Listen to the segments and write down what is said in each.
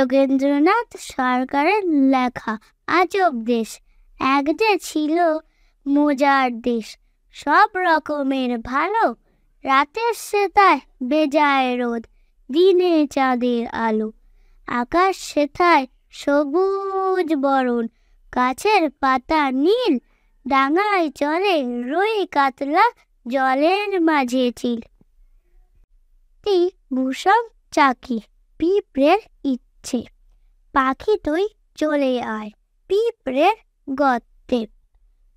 যোগেন্দ্রনাথ সরকারের লেখা আজব দেশ এক যে ছিল মজার দেশ সব রকমের ভালো রাতের সেতায় বেজায় রোদ দিনে চাঁদের আলো আকাশ সেথায় সবুজ বরণ গাছের পাতা নীল ডাঙায় চলে রুই কাতলা জলের মাঝে চিল ভূষণ চাকি পিঁপড়ের ইচ্ছে যাচ্ছে পাখি তুই চলে আয় পিঁপড়ের গর্তে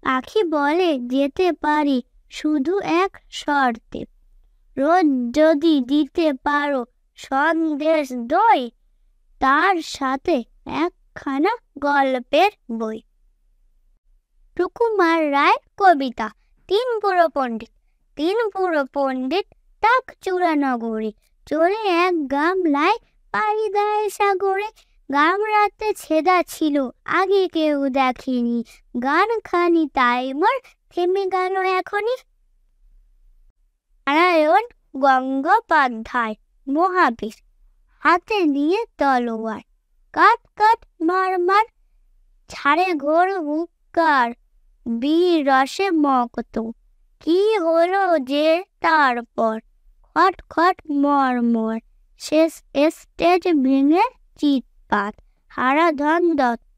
পাখি বলে যেতে পারি শুধু এক শর্তে রোজ যদি দিতে পারো সন্দেশ দই তার সাথে একখানা গল্পের বই টুকুমার রায় কবিতা তিন পুরো পণ্ডিত তিন পুরো পণ্ডিত তাক চূড়ানগরী চলে এক গামলায় পাড়ি দেয় সাগরে রাতে ছেদা ছিল আগে কেউ দেখেনি গান খানি তাই মোর থেমে গেল এখনই নারায়ণ গঙ্গোপাধ্যায় মহাবীর হাতে নিয়ে তলোয়ার কাট কাট মার মার ছাড়ে ঘোর হুকার বীর রসে মকত কি হলো যে তারপর খট খট মর মর শেষ এস্টেজ ভেঙে চিৎপাত হারাধন দত্ত